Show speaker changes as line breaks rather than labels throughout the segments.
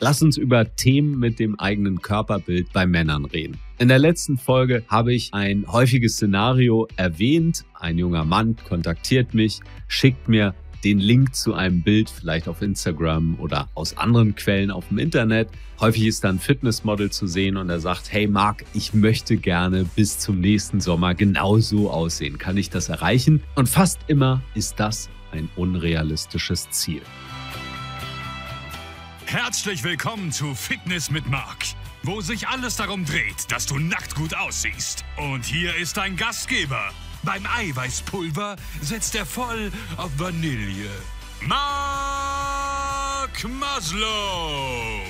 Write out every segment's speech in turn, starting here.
Lass uns über Themen mit dem eigenen Körperbild bei Männern reden. In der letzten Folge habe ich ein häufiges Szenario erwähnt. Ein junger Mann kontaktiert mich, schickt mir den Link zu einem Bild vielleicht auf Instagram oder aus anderen Quellen auf dem Internet. Häufig ist dann Fitnessmodel zu sehen und er sagt, hey Marc, ich möchte gerne bis zum nächsten Sommer genau so aussehen. Kann ich das erreichen? Und fast immer ist das ein unrealistisches Ziel. Herzlich willkommen zu Fitness mit Marc, wo sich alles darum dreht, dass du nackt gut aussiehst. Und hier ist dein Gastgeber. Beim Eiweißpulver setzt er voll auf Vanille. Marc Maslow.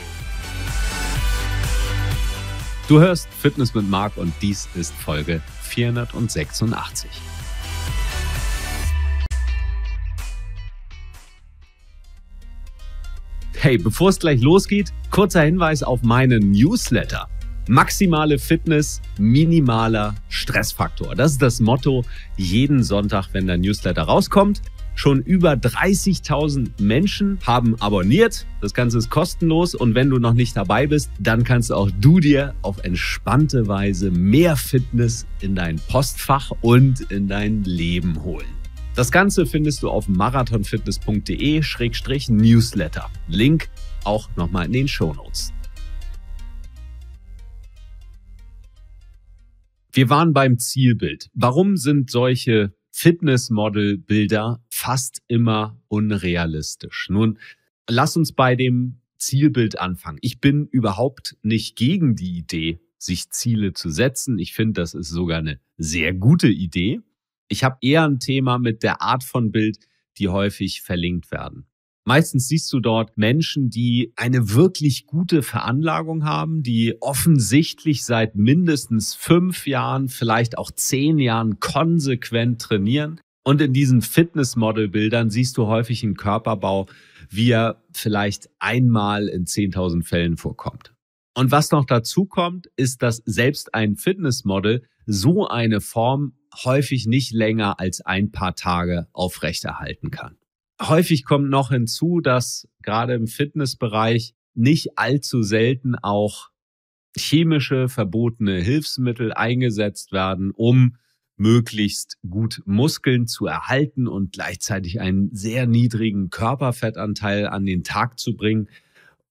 Du hörst Fitness mit Marc und dies ist Folge 486. Hey, bevor es gleich losgeht, kurzer Hinweis auf meinen Newsletter. Maximale Fitness, minimaler Stressfaktor. Das ist das Motto jeden Sonntag, wenn der Newsletter rauskommt. Schon über 30.000 Menschen haben abonniert. Das Ganze ist kostenlos und wenn du noch nicht dabei bist, dann kannst auch du dir auf entspannte Weise mehr Fitness in dein Postfach und in dein Leben holen. Das Ganze findest du auf marathonfitness.de-newsletter. Link auch nochmal in den Shownotes. Wir waren beim Zielbild. Warum sind solche Fitnessmodel-Bilder fast immer unrealistisch? Nun, lass uns bei dem Zielbild anfangen. Ich bin überhaupt nicht gegen die Idee, sich Ziele zu setzen. Ich finde, das ist sogar eine sehr gute Idee. Ich habe eher ein Thema mit der Art von Bild, die häufig verlinkt werden. Meistens siehst du dort Menschen, die eine wirklich gute Veranlagung haben, die offensichtlich seit mindestens fünf Jahren, vielleicht auch zehn Jahren konsequent trainieren. Und in diesen fitness bildern siehst du häufig einen Körperbau, wie er vielleicht einmal in 10.000 Fällen vorkommt. Und was noch dazu kommt, ist, dass selbst ein Fitnessmodel so eine Form häufig nicht länger als ein paar Tage aufrechterhalten kann. Häufig kommt noch hinzu, dass gerade im Fitnessbereich nicht allzu selten auch chemische verbotene Hilfsmittel eingesetzt werden, um möglichst gut Muskeln zu erhalten und gleichzeitig einen sehr niedrigen Körperfettanteil an den Tag zu bringen,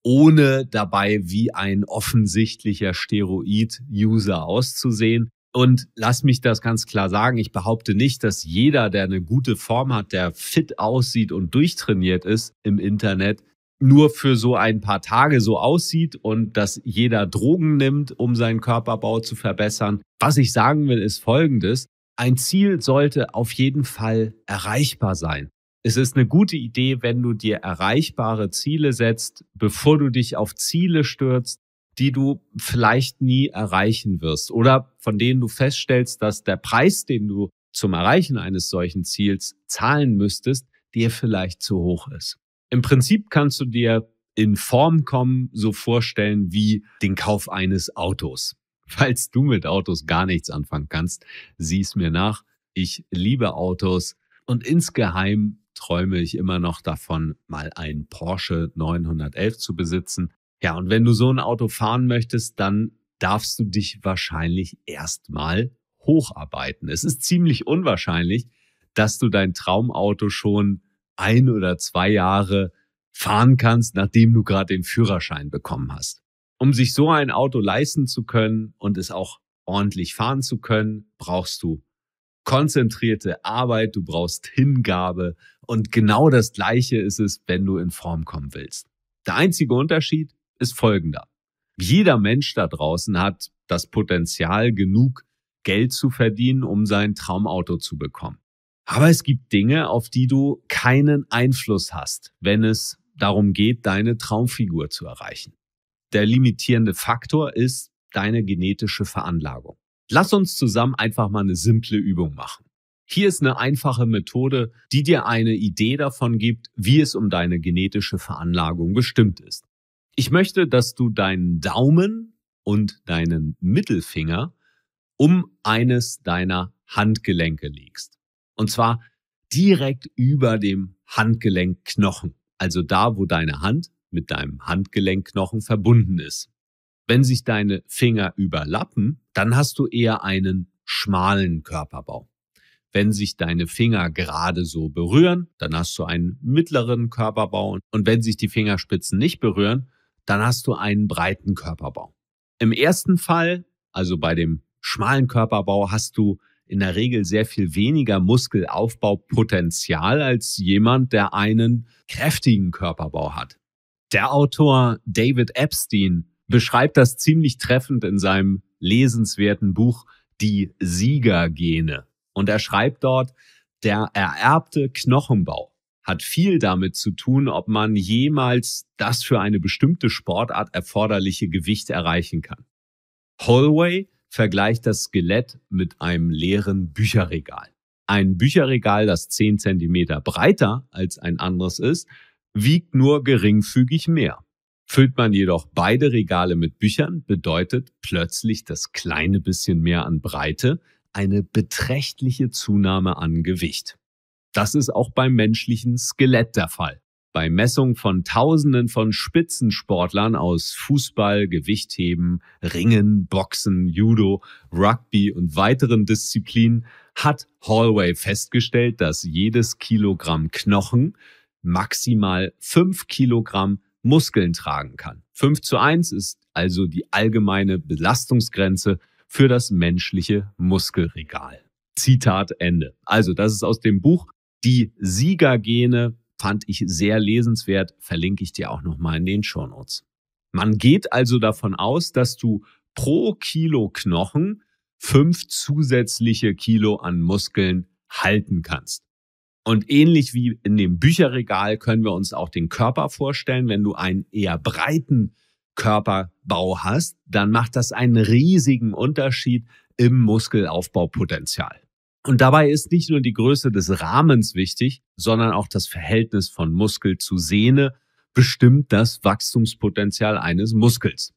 ohne dabei wie ein offensichtlicher Steroid-User auszusehen. Und lass mich das ganz klar sagen, ich behaupte nicht, dass jeder, der eine gute Form hat, der fit aussieht und durchtrainiert ist im Internet, nur für so ein paar Tage so aussieht und dass jeder Drogen nimmt, um seinen Körperbau zu verbessern. Was ich sagen will, ist Folgendes. Ein Ziel sollte auf jeden Fall erreichbar sein. Es ist eine gute Idee, wenn du dir erreichbare Ziele setzt, bevor du dich auf Ziele stürzt, die du vielleicht nie erreichen wirst oder von denen du feststellst, dass der Preis, den du zum Erreichen eines solchen Ziels zahlen müsstest, dir vielleicht zu hoch ist. Im Prinzip kannst du dir in Form kommen so vorstellen wie den Kauf eines Autos. Falls du mit Autos gar nichts anfangen kannst, sieh es mir nach. Ich liebe Autos und insgeheim träume ich immer noch davon, mal einen Porsche 911 zu besitzen ja, und wenn du so ein Auto fahren möchtest, dann darfst du dich wahrscheinlich erstmal hocharbeiten. Es ist ziemlich unwahrscheinlich, dass du dein Traumauto schon ein oder zwei Jahre fahren kannst, nachdem du gerade den Führerschein bekommen hast. Um sich so ein Auto leisten zu können und es auch ordentlich fahren zu können, brauchst du konzentrierte Arbeit, du brauchst Hingabe und genau das Gleiche ist es, wenn du in Form kommen willst. Der einzige Unterschied, ist folgender. Jeder Mensch da draußen hat das Potenzial, genug Geld zu verdienen, um sein Traumauto zu bekommen. Aber es gibt Dinge, auf die du keinen Einfluss hast, wenn es darum geht, deine Traumfigur zu erreichen. Der limitierende Faktor ist deine genetische Veranlagung. Lass uns zusammen einfach mal eine simple Übung machen. Hier ist eine einfache Methode, die dir eine Idee davon gibt, wie es um deine genetische Veranlagung bestimmt ist. Ich möchte, dass du deinen Daumen und deinen Mittelfinger um eines deiner Handgelenke legst. Und zwar direkt über dem Handgelenkknochen, also da, wo deine Hand mit deinem Handgelenkknochen verbunden ist. Wenn sich deine Finger überlappen, dann hast du eher einen schmalen Körperbau. Wenn sich deine Finger gerade so berühren, dann hast du einen mittleren Körperbau. Und wenn sich die Fingerspitzen nicht berühren, dann hast du einen breiten Körperbau. Im ersten Fall, also bei dem schmalen Körperbau, hast du in der Regel sehr viel weniger Muskelaufbaupotenzial als jemand, der einen kräftigen Körperbau hat. Der Autor David Epstein beschreibt das ziemlich treffend in seinem lesenswerten Buch Die Siegergene. Und er schreibt dort, der ererbte Knochenbau hat viel damit zu tun, ob man jemals das für eine bestimmte Sportart erforderliche Gewicht erreichen kann. Holloway vergleicht das Skelett mit einem leeren Bücherregal. Ein Bücherregal, das 10 cm breiter als ein anderes ist, wiegt nur geringfügig mehr. Füllt man jedoch beide Regale mit Büchern, bedeutet plötzlich das kleine bisschen mehr an Breite eine beträchtliche Zunahme an Gewicht. Das ist auch beim menschlichen Skelett der Fall. Bei Messungen von Tausenden von Spitzensportlern aus Fußball, Gewichtheben, Ringen, Boxen, Judo, Rugby und weiteren Disziplinen hat Hallway festgestellt, dass jedes Kilogramm Knochen maximal fünf Kilogramm Muskeln tragen kann. Fünf zu eins ist also die allgemeine Belastungsgrenze für das menschliche Muskelregal. Zitat Ende. Also das ist aus dem Buch die Siegergene fand ich sehr lesenswert, verlinke ich dir auch nochmal in den Shownotes. Man geht also davon aus, dass du pro Kilo Knochen fünf zusätzliche Kilo an Muskeln halten kannst. Und ähnlich wie in dem Bücherregal können wir uns auch den Körper vorstellen. Wenn du einen eher breiten Körperbau hast, dann macht das einen riesigen Unterschied im Muskelaufbaupotenzial. Und dabei ist nicht nur die Größe des Rahmens wichtig, sondern auch das Verhältnis von Muskel zu Sehne bestimmt das Wachstumspotenzial eines Muskels.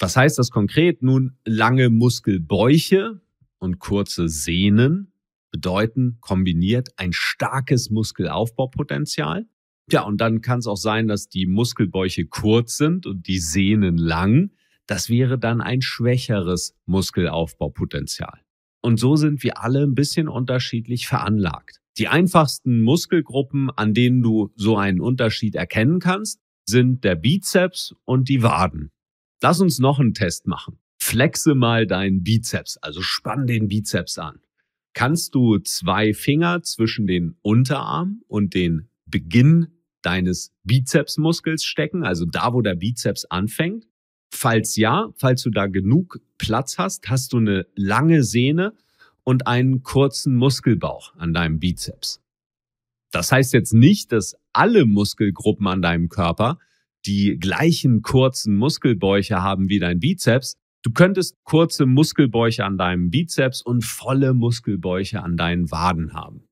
Was heißt das konkret? Nun, lange Muskelbäuche und kurze Sehnen bedeuten kombiniert ein starkes Muskelaufbaupotenzial. Ja, und dann kann es auch sein, dass die Muskelbäuche kurz sind und die Sehnen lang. Das wäre dann ein schwächeres Muskelaufbaupotenzial. Und so sind wir alle ein bisschen unterschiedlich veranlagt. Die einfachsten Muskelgruppen, an denen du so einen Unterschied erkennen kannst, sind der Bizeps und die Waden. Lass uns noch einen Test machen. Flexe mal deinen Bizeps, also spann den Bizeps an. Kannst du zwei Finger zwischen den Unterarm und den Beginn deines Bizepsmuskels stecken, also da, wo der Bizeps anfängt, Falls ja, falls du da genug Platz hast, hast du eine lange Sehne und einen kurzen Muskelbauch an deinem Bizeps. Das heißt jetzt nicht, dass alle Muskelgruppen an deinem Körper die gleichen kurzen Muskelbäuche haben wie dein Bizeps. Du könntest kurze Muskelbäuche an deinem Bizeps und volle Muskelbäuche an deinen Waden haben.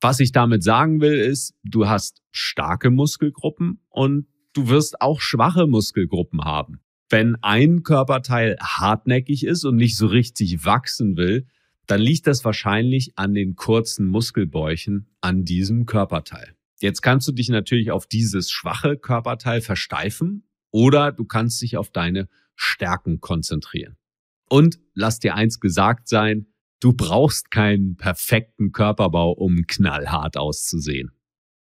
Was ich damit sagen will, ist, du hast starke Muskelgruppen und du wirst auch schwache Muskelgruppen haben wenn ein Körperteil hartnäckig ist und nicht so richtig wachsen will, dann liegt das wahrscheinlich an den kurzen Muskelbäuchen an diesem Körperteil. Jetzt kannst du dich natürlich auf dieses schwache Körperteil versteifen oder du kannst dich auf deine Stärken konzentrieren. Und lass dir eins gesagt sein, du brauchst keinen perfekten Körperbau, um knallhart auszusehen.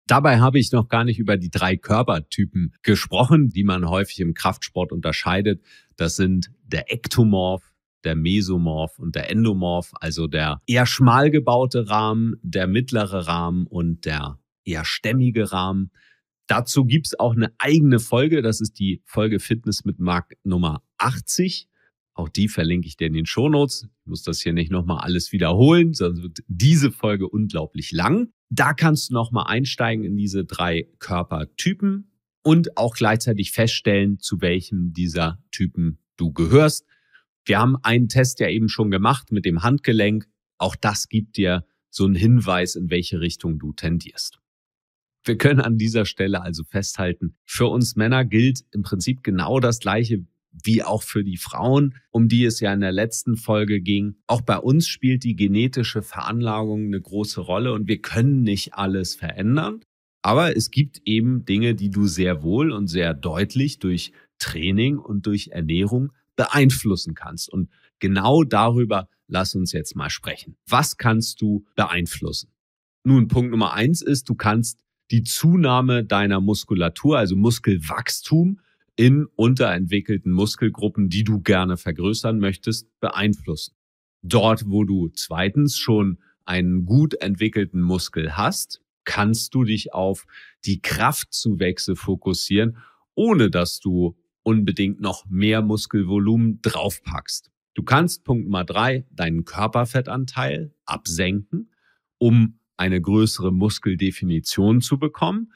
Dabei habe ich noch gar nicht über die drei Körpertypen gesprochen, die man häufig im Kraftsport unterscheidet. Das sind der Ektomorph, der Mesomorph und der Endomorph, also der eher schmal gebaute Rahmen, der mittlere Rahmen und der eher stämmige Rahmen. Dazu gibt's auch eine eigene Folge, das ist die Folge Fitness mit Mark Nummer 80. Auch die verlinke ich dir in den Shownotes. Ich muss das hier nicht nochmal alles wiederholen, sonst wird diese Folge unglaublich lang. Da kannst du nochmal einsteigen in diese drei Körpertypen und auch gleichzeitig feststellen, zu welchem dieser Typen du gehörst. Wir haben einen Test ja eben schon gemacht mit dem Handgelenk. Auch das gibt dir so einen Hinweis, in welche Richtung du tendierst. Wir können an dieser Stelle also festhalten, für uns Männer gilt im Prinzip genau das Gleiche wie auch für die Frauen, um die es ja in der letzten Folge ging. Auch bei uns spielt die genetische Veranlagung eine große Rolle und wir können nicht alles verändern. Aber es gibt eben Dinge, die du sehr wohl und sehr deutlich durch Training und durch Ernährung beeinflussen kannst. Und genau darüber lass uns jetzt mal sprechen. Was kannst du beeinflussen? Nun, Punkt Nummer eins ist, du kannst die Zunahme deiner Muskulatur, also Muskelwachstum, in unterentwickelten Muskelgruppen, die du gerne vergrößern möchtest, beeinflussen. Dort, wo du zweitens schon einen gut entwickelten Muskel hast, kannst du dich auf die Kraftzuwächse fokussieren, ohne dass du unbedingt noch mehr Muskelvolumen draufpackst. Du kannst Punkt Nummer drei deinen Körperfettanteil absenken, um eine größere Muskeldefinition zu bekommen.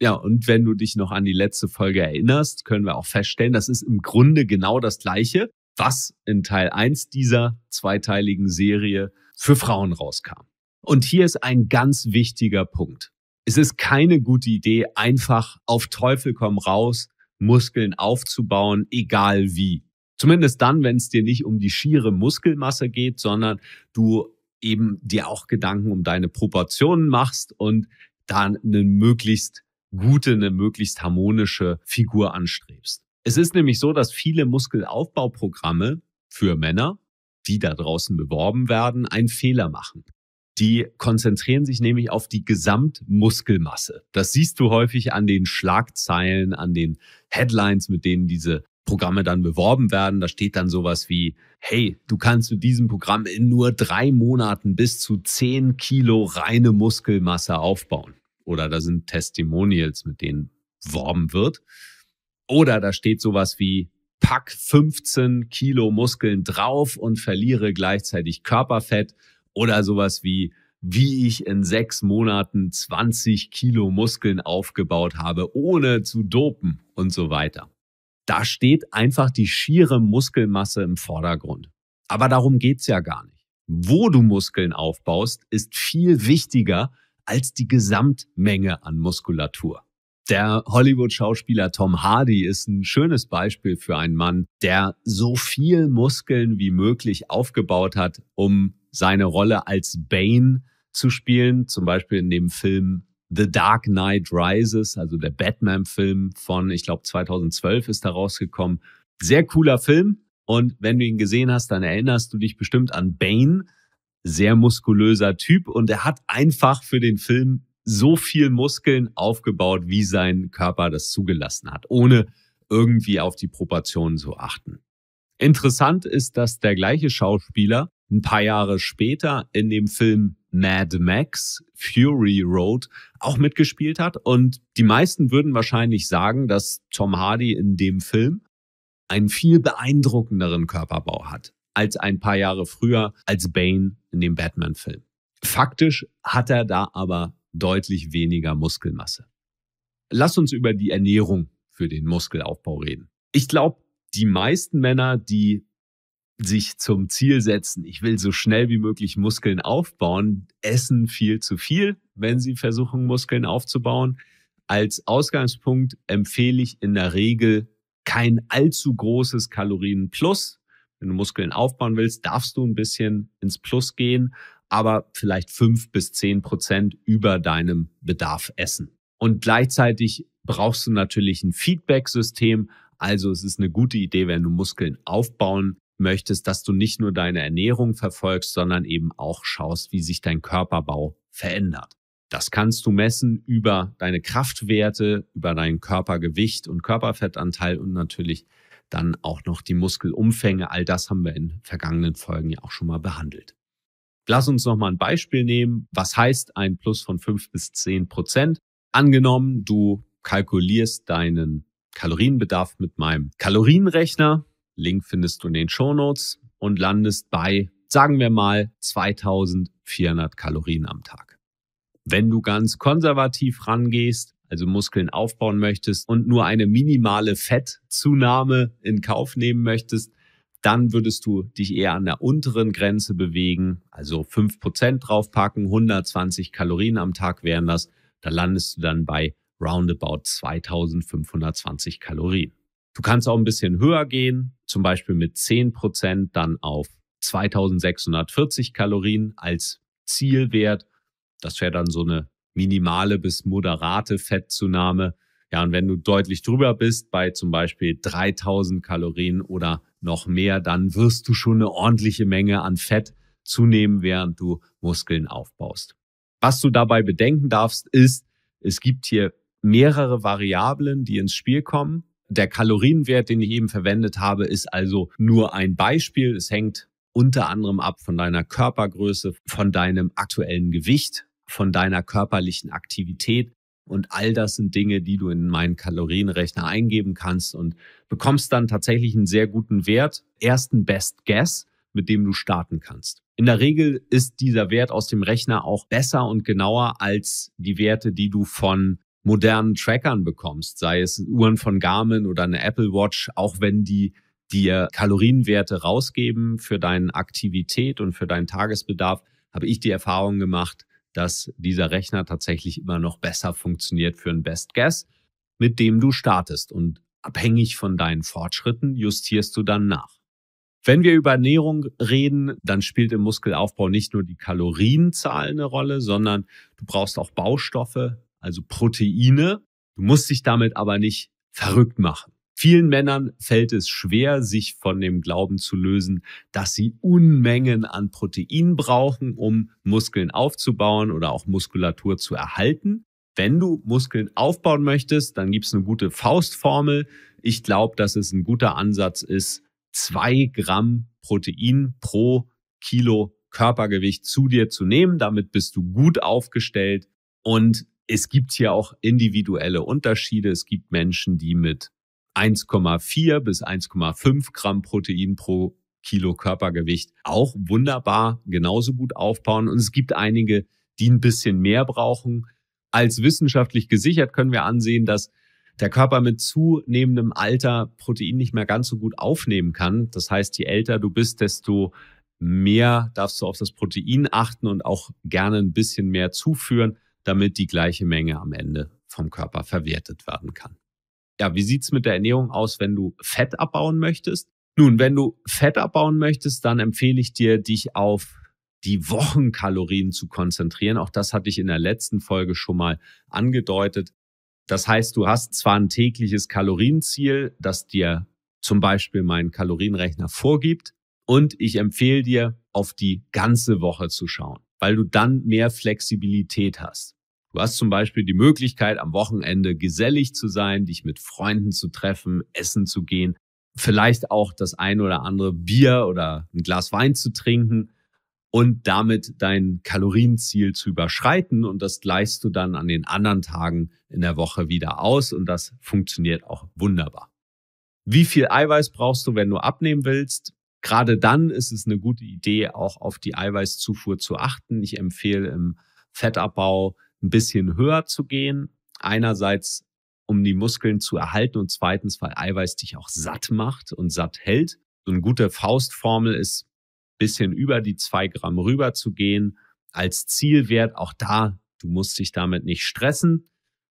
Ja, und wenn du dich noch an die letzte Folge erinnerst, können wir auch feststellen, das ist im Grunde genau das Gleiche, was in Teil 1 dieser zweiteiligen Serie für Frauen rauskam. Und hier ist ein ganz wichtiger Punkt. Es ist keine gute Idee, einfach auf Teufel komm raus, Muskeln aufzubauen, egal wie. Zumindest dann, wenn es dir nicht um die schiere Muskelmasse geht, sondern du eben dir auch Gedanken um deine Proportionen machst und dann einen möglichst gute, eine möglichst harmonische Figur anstrebst. Es ist nämlich so, dass viele Muskelaufbauprogramme für Männer, die da draußen beworben werden, einen Fehler machen. Die konzentrieren sich nämlich auf die Gesamtmuskelmasse. Das siehst du häufig an den Schlagzeilen, an den Headlines, mit denen diese Programme dann beworben werden. Da steht dann sowas wie, hey, du kannst mit diesem Programm in nur drei Monaten bis zu zehn Kilo reine Muskelmasse aufbauen oder da sind Testimonials, mit denen worben wird. Oder da steht sowas wie, pack 15 Kilo Muskeln drauf und verliere gleichzeitig Körperfett oder sowas wie, wie ich in sechs Monaten 20 Kilo Muskeln aufgebaut habe, ohne zu dopen und so weiter. Da steht einfach die schiere Muskelmasse im Vordergrund. Aber darum geht's ja gar nicht. Wo du Muskeln aufbaust, ist viel wichtiger als die Gesamtmenge an Muskulatur. Der Hollywood-Schauspieler Tom Hardy ist ein schönes Beispiel für einen Mann, der so viel Muskeln wie möglich aufgebaut hat, um seine Rolle als Bane zu spielen, zum Beispiel in dem Film The Dark Knight Rises, also der Batman-Film von, ich glaube, 2012 ist da rausgekommen. Sehr cooler Film und wenn du ihn gesehen hast, dann erinnerst du dich bestimmt an Bane, sehr muskulöser Typ und er hat einfach für den Film so viel Muskeln aufgebaut, wie sein Körper das zugelassen hat, ohne irgendwie auf die Proportionen zu achten. Interessant ist, dass der gleiche Schauspieler ein paar Jahre später in dem Film Mad Max Fury Road auch mitgespielt hat und die meisten würden wahrscheinlich sagen, dass Tom Hardy in dem Film einen viel beeindruckenderen Körperbau hat als ein paar Jahre früher als Bane in dem Batman-Film. Faktisch hat er da aber deutlich weniger Muskelmasse. Lass uns über die Ernährung für den Muskelaufbau reden. Ich glaube, die meisten Männer, die sich zum Ziel setzen, ich will so schnell wie möglich Muskeln aufbauen, essen viel zu viel, wenn sie versuchen, Muskeln aufzubauen. Als Ausgangspunkt empfehle ich in der Regel kein allzu großes Kalorienplus, wenn du Muskeln aufbauen willst, darfst du ein bisschen ins Plus gehen, aber vielleicht fünf bis zehn Prozent über deinem Bedarf essen. Und gleichzeitig brauchst du natürlich ein Feedback-System. Also es ist eine gute Idee, wenn du Muskeln aufbauen möchtest, dass du nicht nur deine Ernährung verfolgst, sondern eben auch schaust, wie sich dein Körperbau verändert. Das kannst du messen über deine Kraftwerte, über dein Körpergewicht und Körperfettanteil und natürlich dann auch noch die Muskelumfänge. All das haben wir in vergangenen Folgen ja auch schon mal behandelt. Lass uns noch mal ein Beispiel nehmen. Was heißt ein Plus von fünf bis zehn Prozent? Angenommen, du kalkulierst deinen Kalorienbedarf mit meinem Kalorienrechner. Link findest du in den Show Notes und landest bei, sagen wir mal, 2400 Kalorien am Tag. Wenn du ganz konservativ rangehst, also Muskeln aufbauen möchtest und nur eine minimale Fettzunahme in Kauf nehmen möchtest, dann würdest du dich eher an der unteren Grenze bewegen, also 5% draufpacken, 120 Kalorien am Tag wären das, da landest du dann bei roundabout 2520 Kalorien. Du kannst auch ein bisschen höher gehen, zum Beispiel mit 10% dann auf 2640 Kalorien als Zielwert. Das wäre dann so eine minimale bis moderate Fettzunahme. Ja, und wenn du deutlich drüber bist, bei zum Beispiel 3000 Kalorien oder noch mehr, dann wirst du schon eine ordentliche Menge an Fett zunehmen, während du Muskeln aufbaust. Was du dabei bedenken darfst, ist, es gibt hier mehrere Variablen, die ins Spiel kommen. Der Kalorienwert, den ich eben verwendet habe, ist also nur ein Beispiel. Es hängt unter anderem ab von deiner Körpergröße, von deinem aktuellen Gewicht, von deiner körperlichen Aktivität. Und all das sind Dinge, die du in meinen Kalorienrechner eingeben kannst und bekommst dann tatsächlich einen sehr guten Wert, ersten Best Guess, mit dem du starten kannst. In der Regel ist dieser Wert aus dem Rechner auch besser und genauer als die Werte, die du von modernen Trackern bekommst, sei es Uhren von Garmin oder eine Apple Watch, auch wenn die dir Kalorienwerte rausgeben für deine Aktivität und für deinen Tagesbedarf, habe ich die Erfahrung gemacht, dass dieser Rechner tatsächlich immer noch besser funktioniert für ein Best Guess, mit dem du startest. Und abhängig von deinen Fortschritten justierst du dann nach. Wenn wir über Ernährung reden, dann spielt im Muskelaufbau nicht nur die Kalorienzahl eine Rolle, sondern du brauchst auch Baustoffe, also Proteine. Du musst dich damit aber nicht verrückt machen. Vielen Männern fällt es schwer, sich von dem Glauben zu lösen, dass sie Unmengen an Protein brauchen, um Muskeln aufzubauen oder auch Muskulatur zu erhalten. Wenn du Muskeln aufbauen möchtest, dann gibt es eine gute Faustformel. Ich glaube, dass es ein guter Ansatz ist, zwei Gramm Protein pro Kilo Körpergewicht zu dir zu nehmen. Damit bist du gut aufgestellt. Und es gibt hier auch individuelle Unterschiede. Es gibt Menschen, die mit 1,4 bis 1,5 Gramm Protein pro Kilo Körpergewicht auch wunderbar genauso gut aufbauen. Und es gibt einige, die ein bisschen mehr brauchen. Als wissenschaftlich gesichert können wir ansehen, dass der Körper mit zunehmendem Alter Protein nicht mehr ganz so gut aufnehmen kann. Das heißt, je älter du bist, desto mehr darfst du auf das Protein achten und auch gerne ein bisschen mehr zuführen, damit die gleiche Menge am Ende vom Körper verwertet werden kann ja, wie sieht's mit der Ernährung aus, wenn du Fett abbauen möchtest? Nun, wenn du Fett abbauen möchtest, dann empfehle ich dir, dich auf die Wochenkalorien zu konzentrieren. Auch das hatte ich in der letzten Folge schon mal angedeutet. Das heißt, du hast zwar ein tägliches Kalorienziel, das dir zum Beispiel mein Kalorienrechner vorgibt, und ich empfehle dir, auf die ganze Woche zu schauen, weil du dann mehr Flexibilität hast. Du hast zum Beispiel die Möglichkeit, am Wochenende gesellig zu sein, dich mit Freunden zu treffen, essen zu gehen, vielleicht auch das ein oder andere Bier oder ein Glas Wein zu trinken und damit dein Kalorienziel zu überschreiten. Und das gleichst du dann an den anderen Tagen in der Woche wieder aus. Und das funktioniert auch wunderbar. Wie viel Eiweiß brauchst du, wenn du abnehmen willst? Gerade dann ist es eine gute Idee, auch auf die Eiweißzufuhr zu achten. Ich empfehle im Fettabbau ein bisschen höher zu gehen. Einerseits, um die Muskeln zu erhalten und zweitens, weil Eiweiß dich auch satt macht und satt hält. So eine gute Faustformel ist, ein bisschen über die zwei Gramm rüber zu gehen als Zielwert. Auch da, du musst dich damit nicht stressen,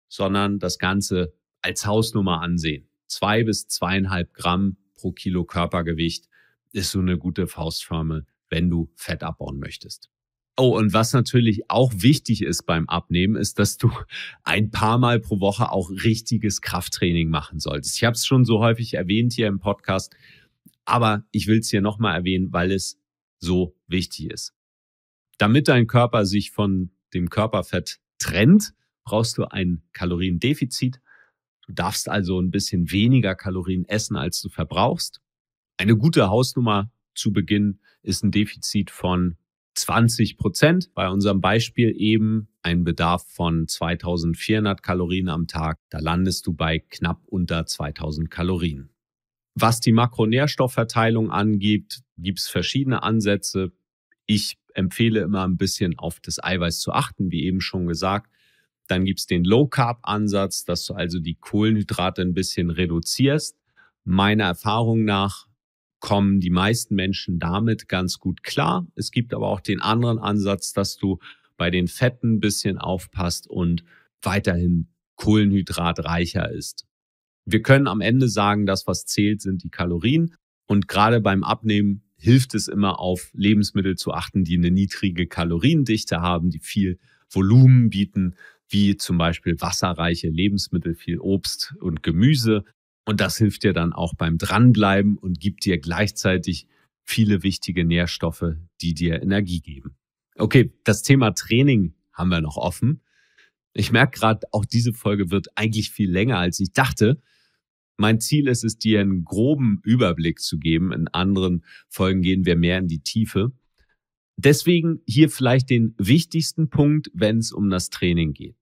sondern das Ganze als Hausnummer ansehen. Zwei bis zweieinhalb Gramm pro Kilo Körpergewicht ist so eine gute Faustformel, wenn du Fett abbauen möchtest. Oh, und was natürlich auch wichtig ist beim Abnehmen, ist, dass du ein paar Mal pro Woche auch richtiges Krafttraining machen solltest. Ich habe es schon so häufig erwähnt hier im Podcast, aber ich will es hier nochmal erwähnen, weil es so wichtig ist. Damit dein Körper sich von dem Körperfett trennt, brauchst du ein Kaloriendefizit. Du darfst also ein bisschen weniger Kalorien essen, als du verbrauchst. Eine gute Hausnummer zu Beginn ist ein Defizit von 20 Prozent. Bei unserem Beispiel eben ein Bedarf von 2400 Kalorien am Tag. Da landest du bei knapp unter 2000 Kalorien. Was die Makronährstoffverteilung angibt, gibt es verschiedene Ansätze. Ich empfehle immer ein bisschen auf das Eiweiß zu achten, wie eben schon gesagt. Dann gibt es den Low-Carb-Ansatz, dass du also die Kohlenhydrate ein bisschen reduzierst. Meiner Erfahrung nach kommen die meisten Menschen damit ganz gut klar. Es gibt aber auch den anderen Ansatz, dass du bei den Fetten ein bisschen aufpasst und weiterhin kohlenhydratreicher ist. Wir können am Ende sagen, das, was zählt, sind die Kalorien. Und gerade beim Abnehmen hilft es immer, auf Lebensmittel zu achten, die eine niedrige Kaloriendichte haben, die viel Volumen bieten, wie zum Beispiel wasserreiche Lebensmittel, viel Obst und Gemüse, und das hilft dir dann auch beim Dranbleiben und gibt dir gleichzeitig viele wichtige Nährstoffe, die dir Energie geben. Okay, das Thema Training haben wir noch offen. Ich merke gerade, auch diese Folge wird eigentlich viel länger, als ich dachte. Mein Ziel ist es, dir einen groben Überblick zu geben. In anderen Folgen gehen wir mehr in die Tiefe. Deswegen hier vielleicht den wichtigsten Punkt, wenn es um das Training geht.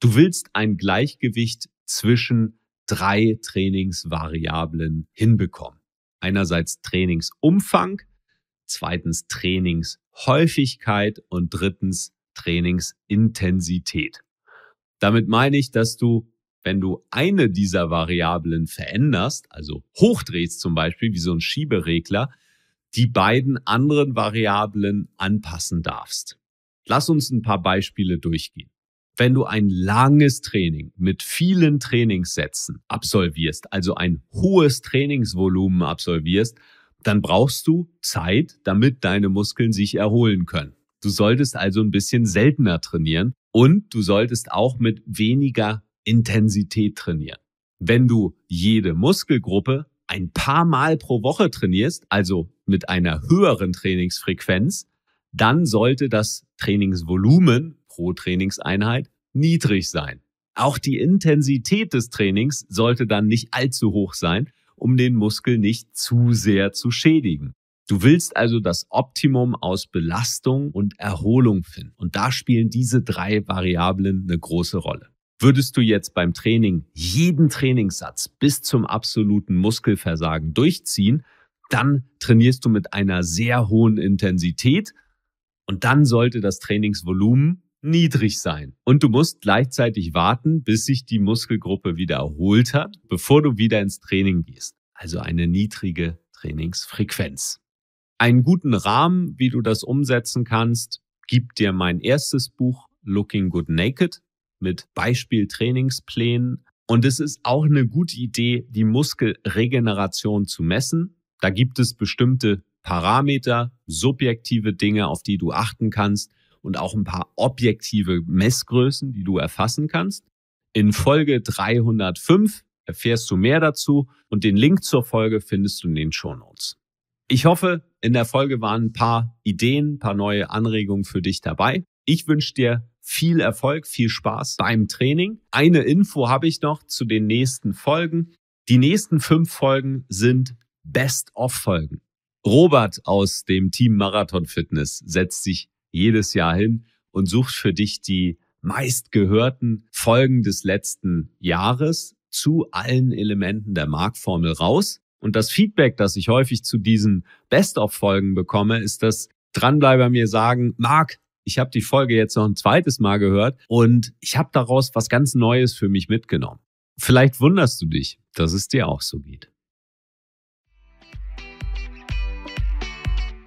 Du willst ein Gleichgewicht zwischen drei Trainingsvariablen hinbekommen. Einerseits Trainingsumfang, zweitens Trainingshäufigkeit und drittens Trainingsintensität. Damit meine ich, dass du, wenn du eine dieser Variablen veränderst, also hochdrehst zum Beispiel wie so ein Schieberegler, die beiden anderen Variablen anpassen darfst. Lass uns ein paar Beispiele durchgehen. Wenn du ein langes Training mit vielen Trainingssätzen absolvierst, also ein hohes Trainingsvolumen absolvierst, dann brauchst du Zeit, damit deine Muskeln sich erholen können. Du solltest also ein bisschen seltener trainieren und du solltest auch mit weniger Intensität trainieren. Wenn du jede Muskelgruppe ein paar Mal pro Woche trainierst, also mit einer höheren Trainingsfrequenz, dann sollte das Trainingsvolumen pro Trainingseinheit niedrig sein. Auch die Intensität des Trainings sollte dann nicht allzu hoch sein, um den Muskel nicht zu sehr zu schädigen. Du willst also das Optimum aus Belastung und Erholung finden. Und da spielen diese drei Variablen eine große Rolle. Würdest du jetzt beim Training jeden Trainingssatz bis zum absoluten Muskelversagen durchziehen, dann trainierst du mit einer sehr hohen Intensität und dann sollte das Trainingsvolumen niedrig sein. Und du musst gleichzeitig warten, bis sich die Muskelgruppe wieder erholt hat, bevor du wieder ins Training gehst. Also eine niedrige Trainingsfrequenz. Einen guten Rahmen, wie du das umsetzen kannst, gibt dir mein erstes Buch Looking Good Naked mit Beispiel-Trainingsplänen. Und es ist auch eine gute Idee, die Muskelregeneration zu messen. Da gibt es bestimmte Parameter, subjektive Dinge, auf die du achten kannst, und auch ein paar objektive Messgrößen, die du erfassen kannst. In Folge 305 erfährst du mehr dazu und den Link zur Folge findest du in den Shownotes. Ich hoffe, in der Folge waren ein paar Ideen, ein paar neue Anregungen für dich dabei. Ich wünsche dir viel Erfolg, viel Spaß beim Training. Eine Info habe ich noch zu den nächsten Folgen. Die nächsten fünf Folgen sind Best-of-Folgen. Robert aus dem Team Marathon Fitness setzt sich jedes Jahr hin und sucht für dich die meistgehörten Folgen des letzten Jahres zu allen Elementen der Marktformel raus. Und das Feedback, das ich häufig zu diesen Best-of-Folgen bekomme, ist, dass Dranbleiber mir sagen, Marc, ich habe die Folge jetzt noch ein zweites Mal gehört und ich habe daraus was ganz Neues für mich mitgenommen. Vielleicht wunderst du dich, dass es dir auch so geht.